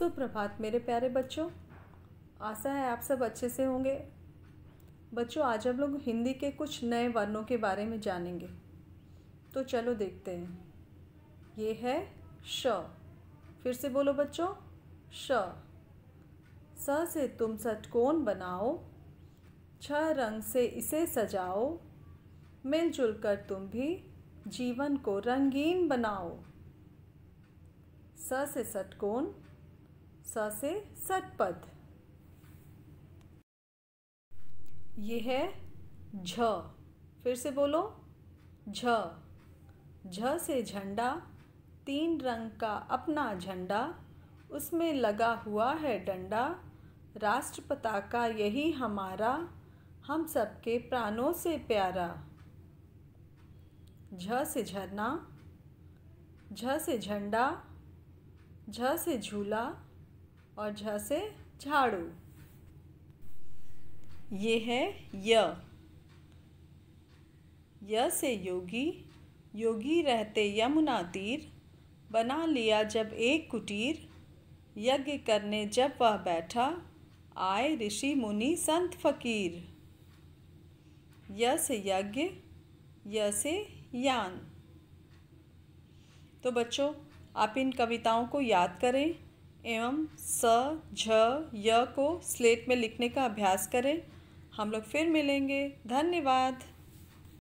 सुप्रभात मेरे प्यारे बच्चों आशा है आप सब अच्छे से होंगे बच्चों आज हम लोग हिंदी के कुछ नए वर्णों के बारे में जानेंगे तो चलो देखते हैं ये है श फिर से बोलो बच्चों श स से तुम सचकोन बनाओ छ रंग से इसे सजाओ मिलजुल कर तुम भी जीवन को रंगीन बनाओ स से सटकोन स से सतपथ ये है झ फिर से बोलो झ झ से झंडा तीन रंग का अपना झंडा उसमें लगा हुआ है डंडा राष्ट्रपता का यही हमारा हम सबके प्राणों से प्यारा झ से झरना झ से झंडा झ से झूला और झ से झाड़ू ये है य य से योगी योगी रहते यमुना तीर बना लिया जब एक कुटीर यज्ञ करने जब वह बैठा आए ऋषि मुनि संत फकीर य से यज्ञ य से यान तो बच्चों आप इन कविताओं को याद करें एवं स झ य को स्लेट में लिखने का अभ्यास करें हम लोग फिर मिलेंगे धन्यवाद